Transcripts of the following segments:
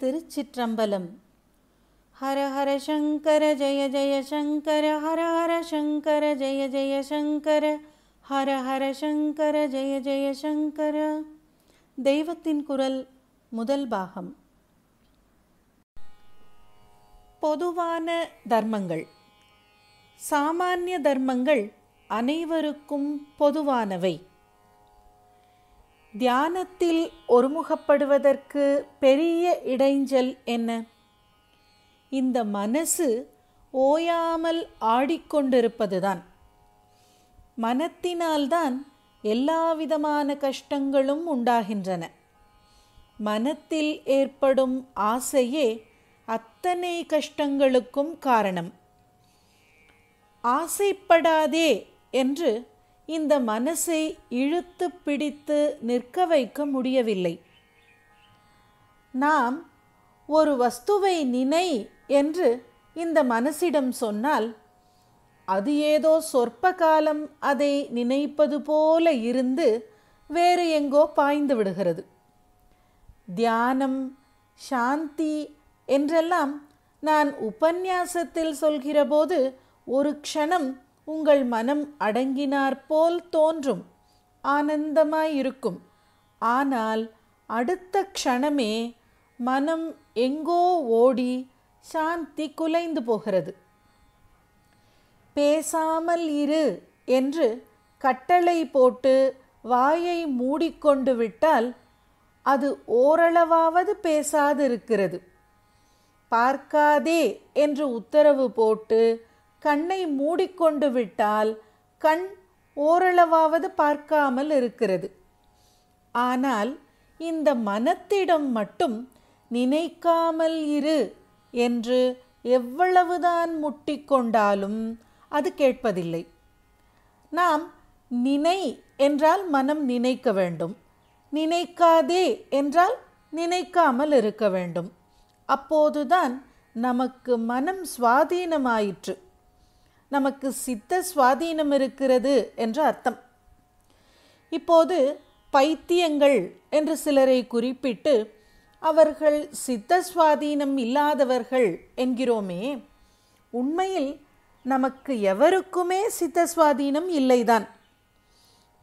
திருச்சிற்றம்பலம் ஹர ஹர சங்கர ஜெய ஜெய சங்கர ஹர ஹர சங்கர ஜெய ஜெய சங்கர ஹர ஹர சங்கர ஜெய ஜெய சங்கர தெய்வத்தின் குரல் முதல் பாகம் பொதுவான தர்மங்கள் சாமானிய தர்மங்கள் அனைவருக்கும் பொதுவானவை தியானத்தில் ஒருமுகப்படுவதற்கு பெரிய இடைஞ்சல் என்ன இந்த மனசு ஓயாமல் ஆடிக்கொண்டிருப்பதுதான் மனத்தினால்தான் எல்லாவிதமான கஷ்டங்களும் உண்டாகின்றன மனத்தில் ஏற்படும் ஆசையே அத்தனை கஷ்டங்களுக்கும் காரணம் ஆசைப்படாதே என்று இந்த மனசை இழுத்து பிடித்து நிற்க வைக்க முடியவில்லை நாம் ஒரு வஸ்துவை நினை என்று இந்த மனசிடம் சொன்னால் அது ஏதோ சொற்ப காலம் அதை நினைப்பது போல இருந்து வேறு எங்கோ பாய்ந்து விடுகிறது தியானம் சாந்தி என்றெல்லாம் நான் உபன்யாசத்தில் சொல்கிறபோது ஒரு க்ஷணம் உங்கள் மனம் அடங்கினாற்போல் தோன்றும் ஆனந்தமாயிருக்கும் ஆனால் அடுத்த க்ஷணமே மனம் எங்கோ ஓடி சாந்தி குலைந்து போகிறது பேசாமல் இரு என்று கட்டளை போட்டு வாயை மூடிக்கொண்டு விட்டால் அது ஓரளவாவது பேசாதிருக்கிறது பார்க்காதே என்று உத்தரவு போட்டு கண்ணை மூடிக்கொண்டு விட்டால் கண் ஓரளவாவது பார்க்காமல் இருக்கிறது ஆனால் இந்த மனத்திடம் மட்டும் நினைக்காமல் இரு என்று எவ்வளவுதான் முட்டிக்கொண்டாலும் அது கேட்பதில்லை நாம் நினை என்றால் மனம் நினைக்க வேண்டும் நினைக்காதே என்றால் நினைக்காமல் இருக்க வேண்டும் அப்போதுதான் நமக்கு மனம் சுவாதீனமாயிற்று நமக்கு சித்த சுவாதீனம் இருக்கிறது என்று அர்த்தம் இப்போது பைத்தியங்கள் என்று சிலரை குறிப்பிட்டு அவர்கள் சித்த சுவாதீனம் இல்லாதவர்கள் என்கிறோமே உண்மையில் நமக்கு எவருக்குமே சித்த சுவாதீனம் இல்லைதான்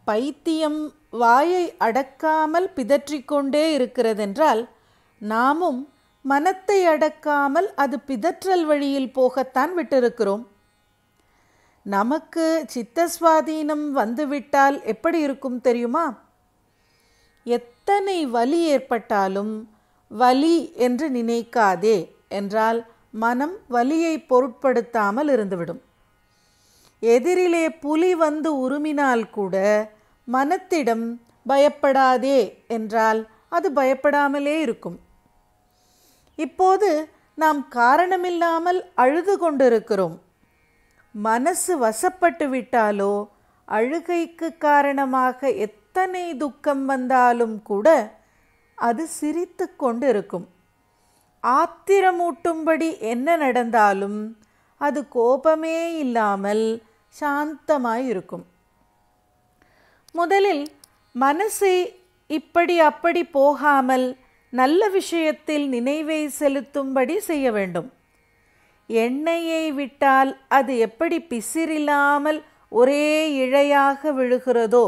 பைத்தியம் வாயை அடக்காமல் பிதற்றிக்கொண்டே இருக்கிறதென்றால் நாமும் மனத்தை அடக்காமல் அது பிதற்றல் வழியில் போகத்தான் விட்டிருக்கிறோம் நமக்கு சித்தஸ்வாதீனம் வந்துவிட்டால் எப்படி இருக்கும் தெரியுமா எத்தனை வலி ஏற்பட்டாலும் வலி என்று நினைக்காதே என்றால் மனம் வலியை பொருட்படுத்தாமல் இருந்துவிடும் எதிரிலே புலி வந்து உருமினால் கூட மனத்திடம் பயப்படாதே என்றால் அது பயப்படாமலே இருக்கும் இப்போது நாம் காரணமில்லாமல் அழுது கொண்டிருக்கிறோம் மனசு வசப்பட்டு விட்டாலோ அழுகைக்கு காரணமாக எத்தனை துக்கம் வந்தாலும் கூட அது சிரித்து கொண்டிருக்கும் இருக்கும் ஆத்திரமூட்டும்படி என்ன நடந்தாலும் அது கோபமே இல்லாமல் சாந்தமாயிருக்கும் முதலில் மனசு இப்படி அப்படி போகாமல் நல்ல விஷயத்தில் நினைவை செலுத்தும்படி செய்ய வேண்டும் எண்ணெயை விட்டால் அது எப்படி பிசிறில்லாமல் ஒரே இழையாக விழுகிறதோ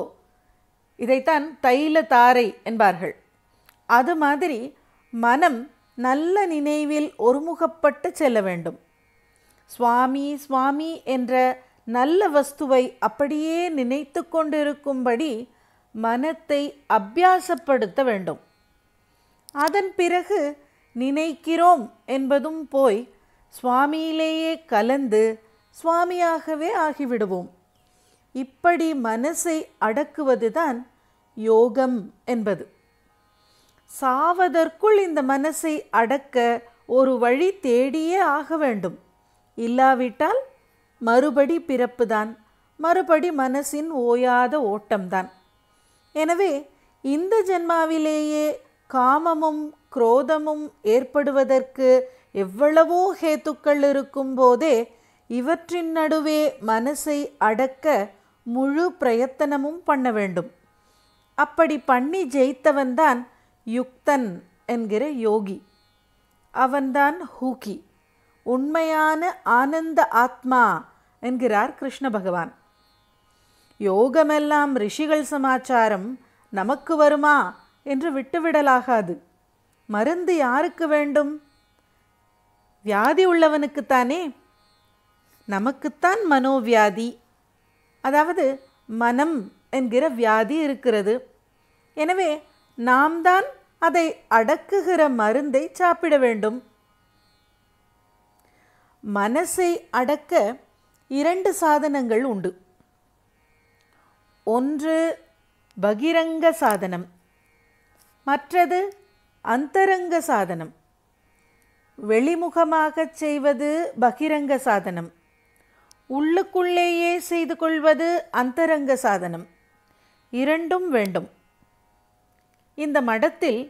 இதைத்தான் தைல தாரை என்பார்கள் அது மாதிரி மனம் நல்ல நினைவில் ஒருமுகப்பட்டு செல்ல வேண்டும் சுவாமி சுவாமி என்ற நல்ல வஸ்துவை அப்படியே நினைத்து கொண்டிருக்கும்படி மனத்தை அபியாசப்படுத்த வேண்டும் அதன் பிறகு நினைக்கிறோம் என்பதும் போய் சுவாமியிலேயே கலந்து சுவாமியாகவே ஆகிவிடுவோம் இப்படி மனசை அடக்குவதுதான் யோகம் என்பது சாவதற்குள் இந்த மனசை அடக்க ஒரு வழி தேடியே ஆக வேண்டும் இல்லாவிட்டால் மறுபடி பிறப்புதான் மறுபடி மனசின் ஓயாத ஓட்டம்தான் எனவே இந்த ஜென்மாவிலேயே காமமும் குரோதமும் ஏற்படுவதற்கு எவ்வளவோ ஹேத்துக்கள் இருக்கும் போதே இவற்றின் நடுவே மனசை அடக்க முழு பிரயத்தனமும் பண்ண வேண்டும் அப்படி பண்ணி ஜெயித்தவன்தான் யுக்தன் என்கிற யோகி அவன்தான் ஹூகி உண்மையான ஆனந்த ஆத்மா என்கிறார் கிருஷ்ண பகவான் யோகமெல்லாம் ரிஷிகள் சமாச்சாரம் நமக்கு வருமா என்று விட்டுவிடலாகாது மருந்து யாருக்கு வேண்டும் வியாதி உள்ளவனுக்குத்தானே நமக்குத்தான் மனோவியாதி அதாவது மனம் என்கிற வியாதி இருக்கிறது எனவே நாம் தான் அதை அடக்குகிற மருந்தை சாப்பிட வேண்டும் மனசை அடக்க இரண்டு சாதனங்கள் உண்டு ஒன்று பகிரங்க சாதனம் மற்றது அந்தரங்க சாதனம் வெளிமுகமாகச் செய்வது பகிரங்க சாதனம் உள்ளுக்குள்ளேயே செய்து கொள்வது அந்தரங்க சாதனம் இரண்டும் வேண்டும் இந்த மடத்தில்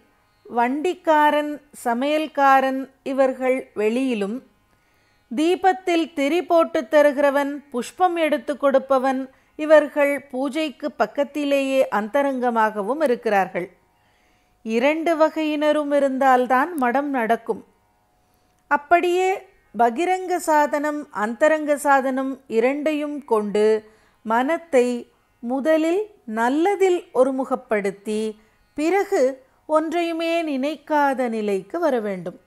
வண்டிக்காரன் சமையல்காரன் இவர்கள் வெளியிலும் தீபத்தில் திரி போட்டு தருகிறவன் புஷ்பம் எடுத்து கொடுப்பவன் இவர்கள் பூஜைக்கு பக்கத்திலேயே அந்தரங்கமாகவும் இருக்கிறார்கள் இரண்டு வகையினரும் இருந்தால்தான் மடம் நடக்கும் அப்படியே பகிரங்க சாதனம் அந்தரங்க சாதனம் இரண்டையும் கொண்டு மனத்தை முதலில் நல்லதில் ஒருமுகப்படுத்தி பிறகு ஒன்றையுமே நினைக்காத நிலைக்கு வர வேண்டும்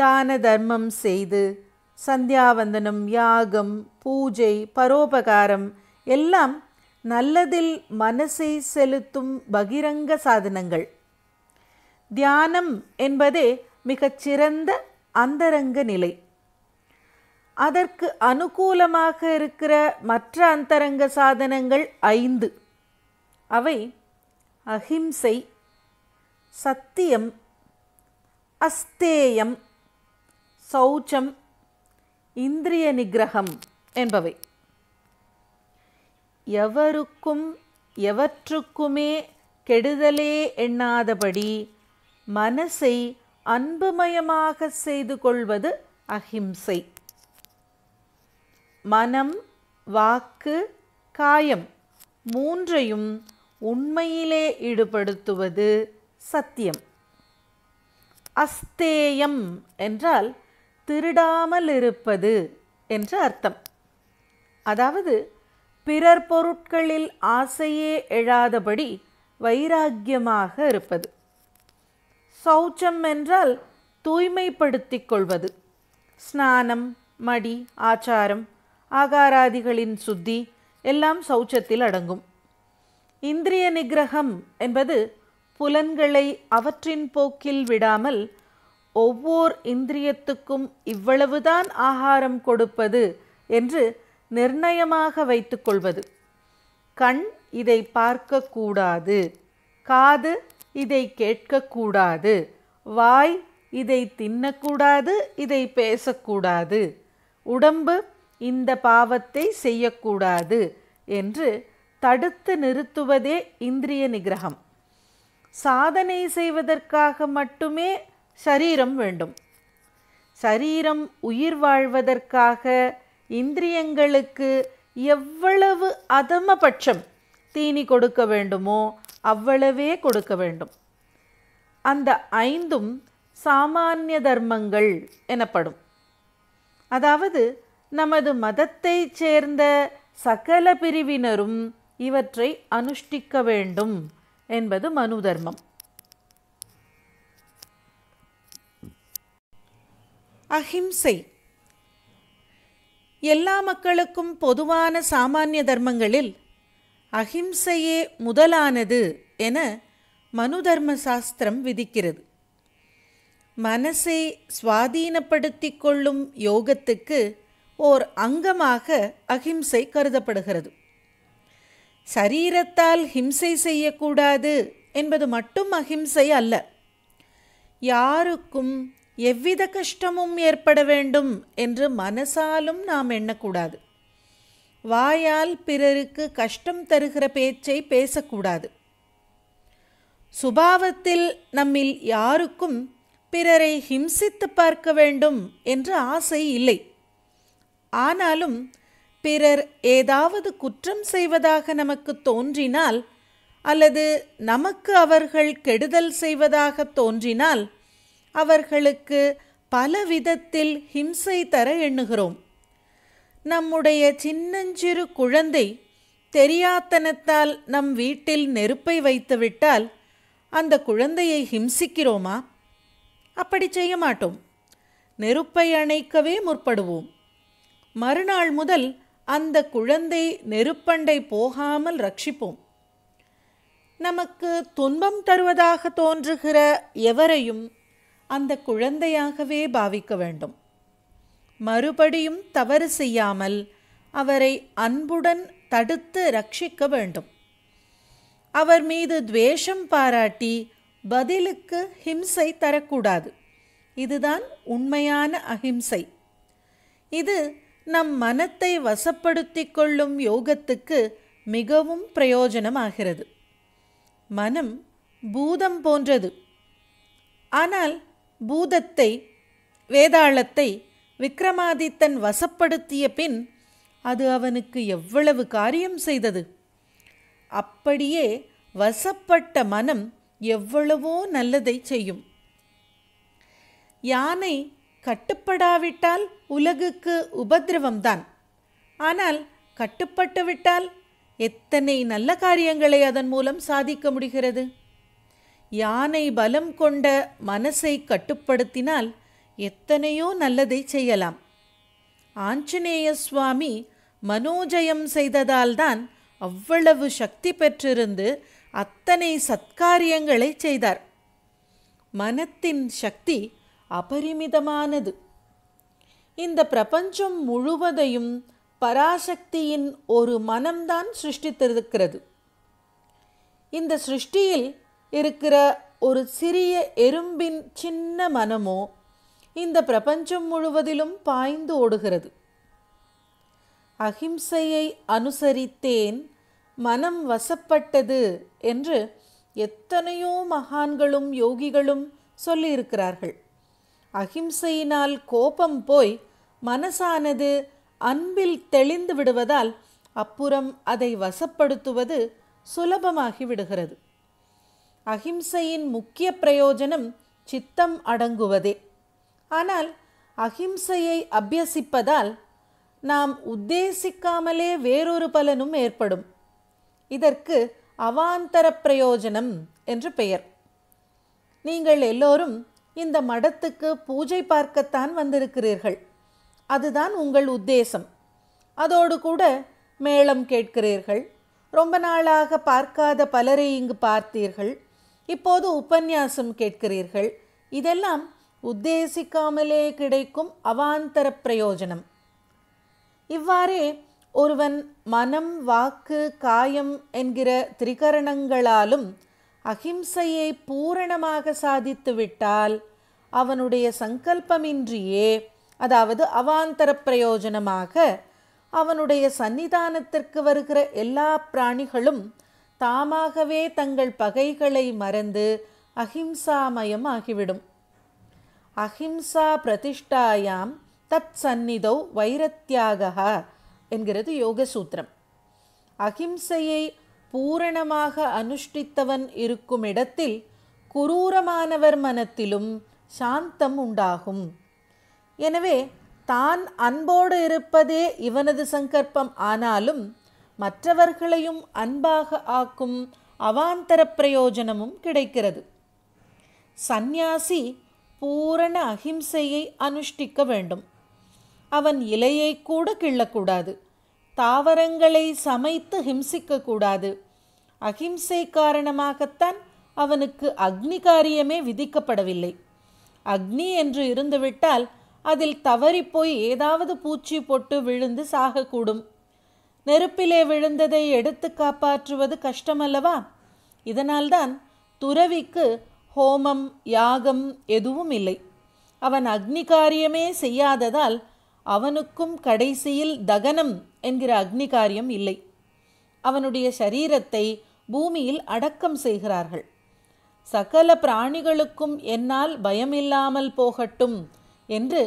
தான தர்மம் செய்து சந்தியாவந்தனம் யாகம் பூஜை பரோபகாரம் எல்லாம் நல்லதில் மனசை செலுத்தும் பகிரங்க சாதனங்கள் தியானம் என்பதே மிகச்சிறந்த அந்தரங்க நிலை அதற்கு அனுகூலமாக இருக்கிற மற்ற அந்தரங்க சாதனங்கள் ஐந்து அவை அஹிம்சை சத்தியம் அஸ்தேயம் சௌச்சம் இந்திரிய நிகிரகம் என்பவை எவருக்கும் எவற்றுக்குமே கெடுதலே எண்ணாதபடி மனசை அன்புமயமாக செய்து கொள்வது அஹிம்சை மனம் வாக்கு காயம் மூன்றையும் உண்மையிலே ஈடுபடுத்துவது சத்தியம் அஸ்தேயம் என்றால் திருடாமல் இருப்பது என்று அர்த்தம் அதாவது பிறர் பொருட்களில் ஆசையே எழாதபடி வைராக்கியமாக இருப்பது சௌச்சம் என்றால் தூய்மைப்படுத்திக் கொள்வது ஸ்நானம் மடி ஆச்சாரம் ஆகாராதிகளின் சுத்தி எல்லாம் சௌச்சத்தில் அடங்கும் இந்திரிய நிகிரகம் என்பது புலன்களை அவற்றின் போக்கில் விடாமல் ஒவ்வொரு இந்திரியத்துக்கும் இவ்வளவுதான் ஆகாரம் கொடுப்பது என்று நிர்ணயமாக வைத்துக்கொள்வது கண் இதை பார்க்கக்கூடாது காது இதை கேட்கக்கூடாது வாய் இதை தின்னக்கூடாது இதை பேசக்கூடாது உடம்பு இந்த பாவத்தை செய்யக்கூடாது என்று தடுத்து நிறுத்துவதே இந்திரிய நிகிரகம் சாதனை செய்வதற்காக மட்டுமே சரீரம் வேண்டும் சரீரம் உயிர் வாழ்வதற்காக இந்திரியங்களுக்கு எவ்வளவு அதமபட்சம் தீனி கொடுக்க வேண்டுமோ அவ்வளவே கொடுக்க வேண்டும் அந்த ஐந்தும் சாமானிய தர்மங்கள் எனப்படும் அதாவது நமது மதத்தைச் சேர்ந்த சகல பிரிவினரும் இவற்றை அனுஷ்டிக்க வேண்டும் என்பது மனு தர்மம் அஹிம்சை எல்லா மக்களுக்கும் பொதுவான சாமானிய தர்மங்களில் அஹிம்சையே முதலானது என மனு தர்ம சாஸ்திரம் விதிக்கிறது மனசை சுவாதீனப்படுத்தி கொள்ளும் யோகத்துக்கு ஓர் அங்கமாக அஹிம்சை கருதப்படுகிறது சரீரத்தால் ஹிம்சை செய்யக்கூடாது என்பது மட்டும் அஹிம்சை அல்ல யாருக்கும் எவ்வித கஷ்டமும் ஏற்பட வேண்டும் என்று மனசாலும் நாம் எண்ணக்கூடாது வாயால் பிறருக்கு கஷ்டம் தருகிற பேச்சை பேசக்கூடாது சுபாவத்தில் நம்மில் யாருக்கும் பிறரை ஹிம்சித்து பார்க்க வேண்டும் என்று ஆசை இல்லை ஆனாலும் பிறர் ஏதாவது குற்றம் செய்வதாக நமக்கு தோன்றினால் அல்லது நமக்கு அவர்கள் கெடுதல் செய்வதாக தோன்றினால் அவர்களுக்கு பல விதத்தில் ஹிம்சை தர எண்ணுகிறோம் நம்முடைய சின்னஞ்சிறு குழந்தை தெரியாத்தனத்தால் நம் வீட்டில் நெருப்பை வைத்துவிட்டால் அந்த குழந்தையை ஹிம்சிக்கிறோமா அப்படி செய்ய மாட்டோம் நெருப்பை அணைக்கவே முற்படுவோம் மறுநாள் முதல் அந்த குழந்தை நெருப்பண்டை போகாமல் ரட்சிப்போம் நமக்கு துன்பம் தருவதாக தோன்றுகிற எவரையும் அந்த குழந்தையாகவே பாவிக்க வேண்டும் மறுபடியும் தவறு செய்யாமல் அவரை அன்புடன் தடுத்து ரட்சிக்க வேண்டும் அவர் மீது துவேஷம் பாராட்டி பதிலுக்கு ஹிம்சை தரக்கூடாது இதுதான் உண்மையான அஹிம்சை இது நம் மனத்தை வசப்படுத்தி கொள்ளும் யோகத்துக்கு மிகவும் பிரயோஜனமாகிறது மனம் பூதம் போன்றது ஆனால் பூதத்தை வேதாளத்தை விக்ரமாதித்தன் வசப்படுத்திய பின் அது அவனுக்கு எவ்வளவு காரியம் செய்தது அப்படியே வசப்பட்ட மனம் எவ்வளவோ நல்லதை செய்யும் யானை கட்டுப்படாவிட்டால் உலகுக்கு உபதிரவம்தான் ஆனால் கட்டுப்பட்டுவிட்டால் எத்தனை நல்ல காரியங்களை அதன் மூலம் சாதிக்க முடிகிறது யானை பலம் கொண்ட மனசை கட்டுப்படுத்தினால் எத்தனையோ நல்லதை செய்யலாம் ஆஞ்சநேய சுவாமி மனோஜயம் செய்ததால்தான் அவ்வளவு சக்தி பெற்றிருந்து அத்தனை சத்காரியங்களை செய்தார் மனத்தின் சக்தி அபரிமிதமானது இந்த பிரபஞ்சம் முழுவதையும் பராசக்தியின் ஒரு மனம்தான் சிருஷ்டித்திருக்கிறது இந்த சிருஷ்டியில் இருக்கிற ஒரு சிறிய எறும்பின் சின்ன மனமோ இந்த பிரபஞ்சம் முழுவதிலும் பாய்ந்து ஓடுகிறது அஹிம்சையை அனுசரித்தேன் மனம் வசப்பட்டது என்று எத்தனையோ மகான்களும் யோகிகளும் சொல்லியிருக்கிறார்கள் அஹிம்சையினால் கோபம் போய் மனசானது அன்பில் தெளிந்து விடுவதால் அப்புறம் அதை வசப்படுத்துவது சுலபமாகி விடுகிறது அகிம்சையின் முக்கிய பிரயோஜனம் சித்தம் அடங்குவதே ஆனால் அகிம்சையை அபியசிப்பதால் நாம் உத்தேசிக்காமலே வேறொரு பலனும் ஏற்படும் இதற்கு அவாந்தர பிரயோஜனம் என்று பெயர் நீங்கள் எல்லோரும் இந்த மடத்துக்கு பூஜை பார்க்கத்தான் வந்திருக்கிறீர்கள் அதுதான் உங்கள் உத்தேசம் அதோடு கூட மேளம் கேட்கிறீர்கள் ரொம்ப நாளாக பார்க்காத பலரை இங்கு பார்த்தீர்கள் இப்போது உபன்யாசம் கேட்கிறீர்கள் இதெல்லாம் உத்தேசிக்காமலே கிடைக்கும் அவாந்தர பிரயோஜனம் இவ்வாறே ஒருவன் மனம் வாக்கு காயம் என்கிற திரிகரணங்களாலும் அகிம்சையை பூரணமாக சாதித்து விட்டால் அவனுடைய சங்கல்பமின்றியே அதாவது அவாந்தர பிரயோஜனமாக அவனுடைய சன்னிதானத்திற்கு வருகிற எல்லா பிராணிகளும் தாமாகவே தங்கள் பகைகளை மறந்து அஹிம்சாமயம் ஆகிவிடும் அஹிம்சா பிரதிஷ்டாயாம் தத் சந்நிதோ வைரத்தியாகா என்கிறது யோக சூத்திரம் அஹிம்சையை பூரணமாக அனுஷ்டித்தவன் இருக்கும் இடத்தில் குரூரமானவர் மனத்திலும் சாந்தம் உண்டாகும் எனவே தான் அன்போடு இருப்பதே இவனது சங்கற்பம் ஆனாலும் மற்றவர்களையும் அன்பாக ஆக்கும் அவாந்தர பிரயோஜனமும் கிடைக்கிறது சந்நியாசி பூரண அகிம்சையை அனுஷ்டிக்க வேண்டும் அவன் இலையை கூட கிள்ளக்கூடாது தாவரங்களை சமைத்து ஹிம்சிக்கக்கூடாது அகிம்சை காரணமாகத்தான் அவனுக்கு அக்னி காரியமே விதிக்கப்படவில்லை அக்னி என்று இருந்துவிட்டால் அதில் தவறிப்போய் ஏதாவது பூச்சி போட்டு விழுந்து சாகக்கூடும் நெருப்பிலே விழுந்ததை எடுத்து காப்பாற்றுவது கஷ்டமல்லவா இதனால்தான் துறவிக்கு ஹோமம் யாகம் எதுவும் இல்லை அவன் அக்னி காரியமே செய்யாததால் அவனுக்கும் கடைசியில் தகனம் என்கிற அக்னி காரியம் இல்லை அவனுடைய சரீரத்தை பூமியில் அடக்கம் செய்கிறார்கள் சகல பிராணிகளுக்கும் என்னால் பயமில்லாமல் போகட்டும் என்று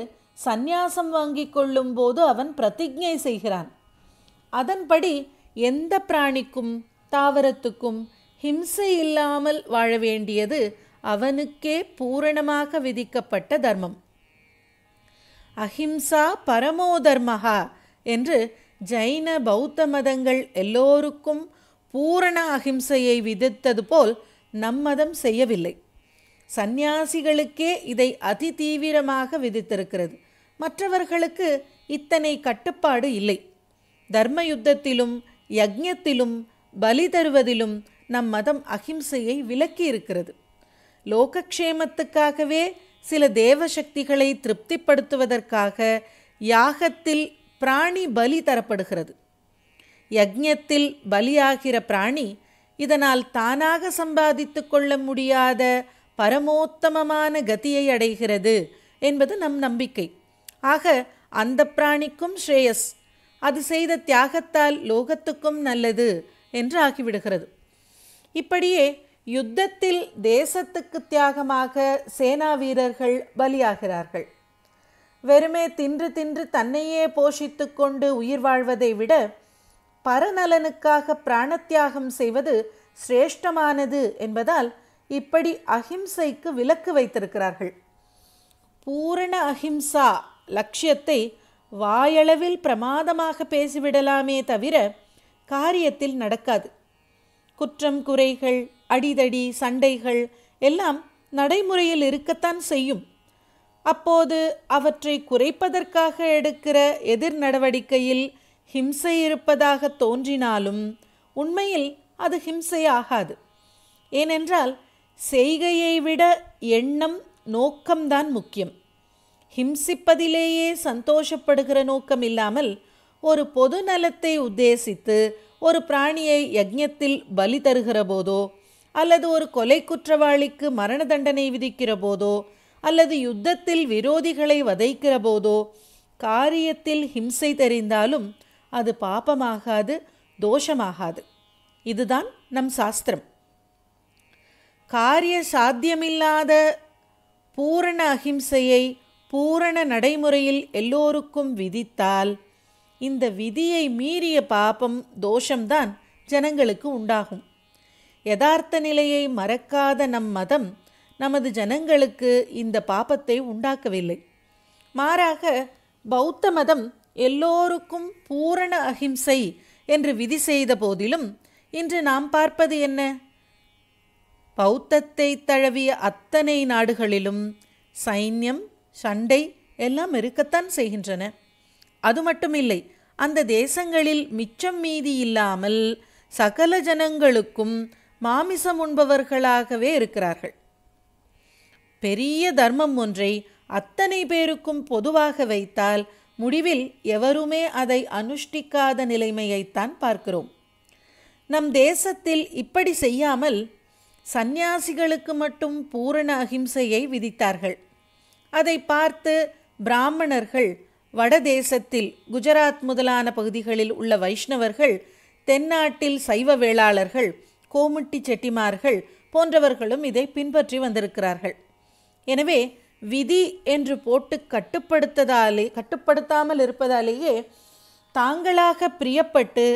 சந்நியாசம் வாங்கிக் கொள்ளும் போது அவன் பிரதிஜை செய்கிறான் அதன்படி எந்த பிராணிக்கும் தாவரத்துக்கும் ஹிம்சை இல்லாமல் வாழ வேண்டியது அவனுக்கே பூரணமாக விதிக்கப்பட்ட தர்மம் அஹிம்சா பரமோ தர்மஹா என்று ஜைன பௌத்த மதங்கள் எல்லோருக்கும் பூரண அஹிம்சையை விதித்தது போல் நம் மதம் செய்யவில்லை சந்நியாசிகளுக்கே இதை அதி தீவிரமாக விதித்திருக்கிறது மற்றவர்களுக்கு இத்தனை கட்டுப்பாடு இல்லை தர்ம யுத்தத்திலும் பலி தருவதிலும் நம் மதம் அகிம்சையை விலக்கியிருக்கிறது லோகக்ஷேமத்துக்காகவே சில தேவசக்திகளை திருப்திப்படுத்துவதற்காக யாகத்தில் பிராணி பலி தரப்படுகிறது யக்ஞத்தில் பலியாகிற பிராணி இதனால் தானாக சம்பாதித்து கொள்ள முடியாத பரமோத்தமமான கதியை அடைகிறது என்பது நம் நம்பிக்கை ஆக அந்த பிராணிக்கும் ஸ்ரேயஸ் அது செய்த தியாகத்தால் லோகத்துக்கும் நல்லது என்று ஆகிவிடுகிறது இப்படியே யுத்தத்தில் தேசத்துக்கு தியாகமாக சேனா வீரர்கள் பலியாகிறார்கள் வெறுமே தின்று தின்று தன்னையே போஷித்து கொண்டு உயிர் வாழ்வதை விட பரநலனுக்காக பிராணத்தியாகம் செய்வது சிரேஷ்டமானது என்பதால் இப்படி அஹிம்சைக்கு விலக்கு வைத்திருக்கிறார்கள் பூரண அஹிம்சா லட்சியத்தை வாயளவில் பிரமாதமாக பேசிவிடலாமே தவிர காரியத்தில் நடக்காது குற்றம் குறைகள் அடிதடி சண்டைகள் எல்லாம் நடைமுறையில் இருக்கத்தான் செய்யும் அப்போது அவற்றை குறைப்பதற்காக எடுக்கிற எதிர் நடவடிக்கையில் ஹிம்சை இருப்பதாக தோன்றினாலும் உண்மையில் அது ஹிம்சை ஆகாது ஏனென்றால் செய்கையை விட எண்ணம் நோக்கம்தான் முக்கியம் ஹிம்சிப்பதிலேயே சந்தோஷப்படுகிற நோக்கம் இல்லாமல் ஒரு பொது நலத்தை உத்தேசித்து ஒரு பிராணியை யஜ்யத்தில் பலி தருகிற போதோ அல்லது ஒரு கொலை குற்றவாளிக்கு மரண தண்டனை விதிக்கிற போதோ அல்லது யுத்தத்தில் விரோதிகளை வதைக்கிற போதோ காரியத்தில் ஹிம்சை தெரிந்தாலும் அது பாபமாகாது தோஷமாகாது இதுதான் நம் சாஸ்திரம் காரிய சாத்தியமில்லாத பூரண அஹிம்சையை பூரண நடைமுறையில் எல்லோருக்கும் விதித்தால் இந்த விதியை மீறிய பாபம் தோஷம்தான் ஜனங்களுக்கு உண்டாகும் யதார்த்த நிலையை மறக்காத நம் மதம் நமது ஜனங்களுக்கு இந்த பாபத்தை உண்டாக்கவில்லை மாறாக பௌத்த மதம் எல்லோருக்கும் பூரண அஹிம்சை என்று விதி செய்த போதிலும் இன்று நாம் பார்ப்பது என்ன பௌத்தத்தை தழவிய அத்தனை நாடுகளிலும் சைன்யம் சண்டை எல்லாம் இருக்கத்தான் செய்கின்றன அது மட்டுமில்லை அந்த தேசங்களில் மிச்சம் மீதி இல்லாமல் சகல ஜனங்களுக்கும் மாமிசம் உண்பவர்களாகவே இருக்கிறார்கள் பெரிய தர்மம் ஒன்றை அத்தனை பேருக்கும் பொதுவாக வைத்தால் முடிவில் எவருமே அதை அனுஷ்டிக்காத நிலைமையைத்தான் பார்க்கிறோம் நம் தேசத்தில் இப்படி செய்யாமல் சந்நியாசிகளுக்கு மட்டும் பூரண அகிம்சையை விதித்தார்கள் அதை பார்த்து பிராமணர்கள் வடதேசத்தில் குஜராத் முதலான பகுதிகளில் உள்ள வைஷ்ணவர்கள் தென்னாட்டில் சைவ வேளாளர்கள் கோமுட்டி செட்டிமார்கள் போன்றவர்களும் இதை பின்பற்றி வந்திருக்கிறார்கள் எனவே விதி என்று போட்டு கட்டுப்படுத்ததாலே கட்டுப்படுத்தாமல் இருப்பதாலேயே தாங்களாக பிரியப்பட்டு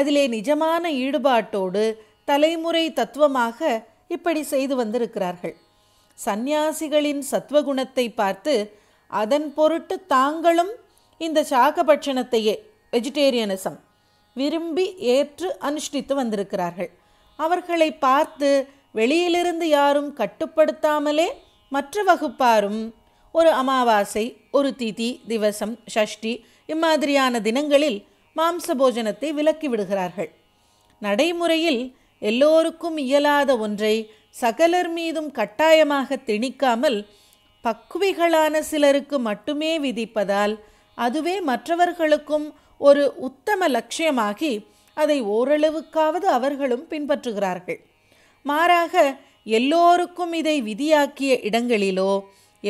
அதிலே நிஜமான ஈடுபாட்டோடு தலைமுறை தத்துவமாக இப்படி செய்து வந்திருக்கிறார்கள் சந்நியாசிகளின் சத்வகுணத்தை பார்த்து அதன் பொருட்டு தாங்களும் இந்த சாகபட்சணத்தையே வெஜிடேரியனிசம் விரும்பி ஏற்று அனுஷ்டித்து வந்திருக்கிறார்கள் அவர்களை பார்த்து வெளியிலிருந்து யாரும் கட்டுப்படுத்தாமலே மற்ற வகுப்பாரும் ஒரு அமாவாசை ஒரு திதி திவசம் ஷஷ்டி இம்மாதிரியான தினங்களில் மாம்ச போஜனத்தை விலக்கி விடுகிறார்கள் நடைமுறையில் எல்லோருக்கும் இயலாத ஒன்றை சகலர் மீதும் கட்டாயமாக திணிக்காமல் பக்குவிகளான சிலருக்கு மட்டுமே விதிப்பதால் அதுவே மற்றவர்களுக்கும் ஒரு உத்தம லட்சியமாகி அதை ஓரளவுக்காவது அவர்களும் பின்பற்றுகிறார்கள் மாறாக எல்லோருக்கும் இதை விதியாக்கிய இடங்களிலோ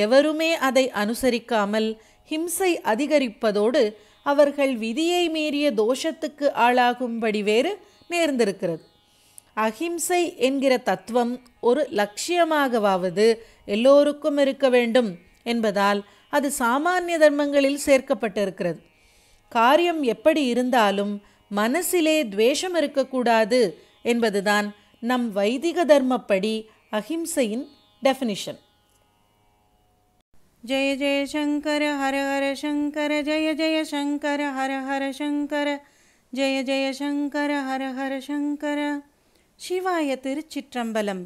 எவருமே அதை அனுசரிக்காமல் ஹிம்சை அதிகரிப்பதோடு அவர்கள் விதியை மீறிய தோஷத்துக்கு ஆளாகும்படி வேறு நேர்ந்திருக்கிறது அஹிம்சை என்கிற தத்துவம் ஒரு லட்சியமாகவாவது எல்லோருக்கும் இருக்க வேண்டும் என்பதால் அது சாமானிய தர்மங்களில் சேர்க்கப்பட்டிருக்கிறது காரியம் எப்படி இருந்தாலும் மனசிலே துவேஷம் இருக்கக்கூடாது என்பதுதான் நம் வைதிக தர்மப்படி அஹிம்சையின் டெஃபினிஷன் ஜெய ஜெய சங்கர ஹர ஹர சங்கர ஜெய ஜெய சங்கர ஹர ஹர சங்கர ஜெய ஜெய சங்கர ஹர ஹர சங்கர சிவாய திருச்சிற்றம்பலம்